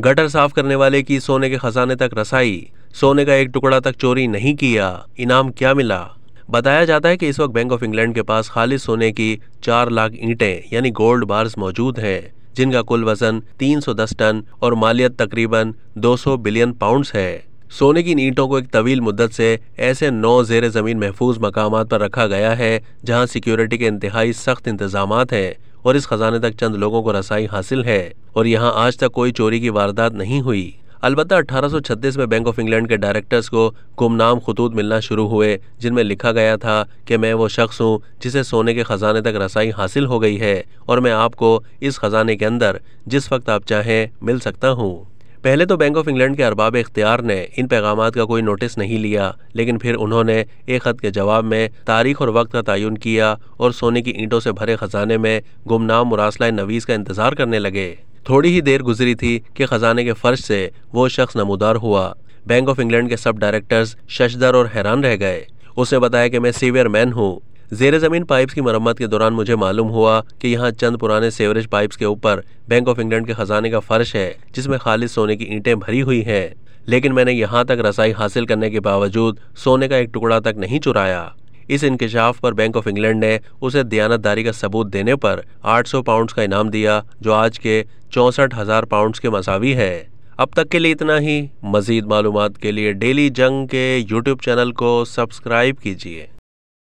gutter साफ करने वाले की सोने के खजाने तक रसाई सोने का एक टुकड़ा तक चोरी नहीं किया इनाम क्या मिला बताया जाता है कि इस वक्त बैंक ऑफ इंग्लैंड के पास खालिद सोने की चार लाख ईंटें यानी गोल्ड बार्स मौजूद हैं जिनका कुल वजन 310 टन और मालियत तकरीबन 200 बिलियन पाउंड्स है सोने की ईंटों को एक तवील मुद्दत से ऐसे नौ जेर ज़मीन महफूज मकाम पर रखा गया है जहाँ सिक्योरिटी के इंतहाई सख्त इंतजाम हैं और इस खजाने तक चंद लोगों को रसाई हासिल है और यहाँ आज तक कोई चोरी की वारदात नहीं हुई अलबत्त 1836 में बैंक ऑफ इंग्लैंड के डायरेक्टर्स को गुमनाम खतूत मिलना शुरू हुए जिनमें लिखा गया था कि मैं वो शख्स हूँ जिसे सोने के खजाने तक रसाई हासिल हो गई है और मैं आपको इस खजाने के अंदर जिस वक्त आप चाहें मिल सकता हूँ पहले तो बैंक ऑफ इंग्लैंड के अरबाब इख्तियार ने इन पैगाम का कोई नोटिस नहीं लिया लेकिन फिर उन्होंने एक ख़त के जवाब में तारीख और वक्त का तयन किया और सोने की ईंटों से भरे ख़जाने में गुमनाम मुरासला नवीस का इंतज़ार करने लगे थोड़ी ही देर गुजरी थी कि ख़जाने के फ़र्श से वो शख्स नमोदार हुआ बैंक ऑफ इंग्लैंड के सब डायरेक्टर्स शशदर और हैरान रह गए उसने बताया कि मैं सीवियर मैन हूँ जेर ज़मीन पाइप्स की मरम्मत के दौरान मुझे मालूम हुआ कि यहाँ चंद पुराने सेवरेज पाइप्स के ऊपर बैंक ऑफ इंग्लैंड के खजाने का फर्श है जिसमें खालिद सोने की ईंटें भरी हुई हैं लेकिन मैंने यहाँ तक रसाई हासिल करने के बावजूद सोने का एक टुकड़ा तक नहीं चुराया इस इंकशाफ पर बैंक ऑफ इंग्लैंड ने उसे दयानतदारी का सबूत देने पर 800 पाउंड्स का इनाम दिया जो आज के चौंसठ हज़ार पाउंड्स के मसावी है अब तक के लिए इतना ही मज़ीद मालूम के लिए डेली जंग के यूट्यूब चैनल को सब्सक्राइब कीजिए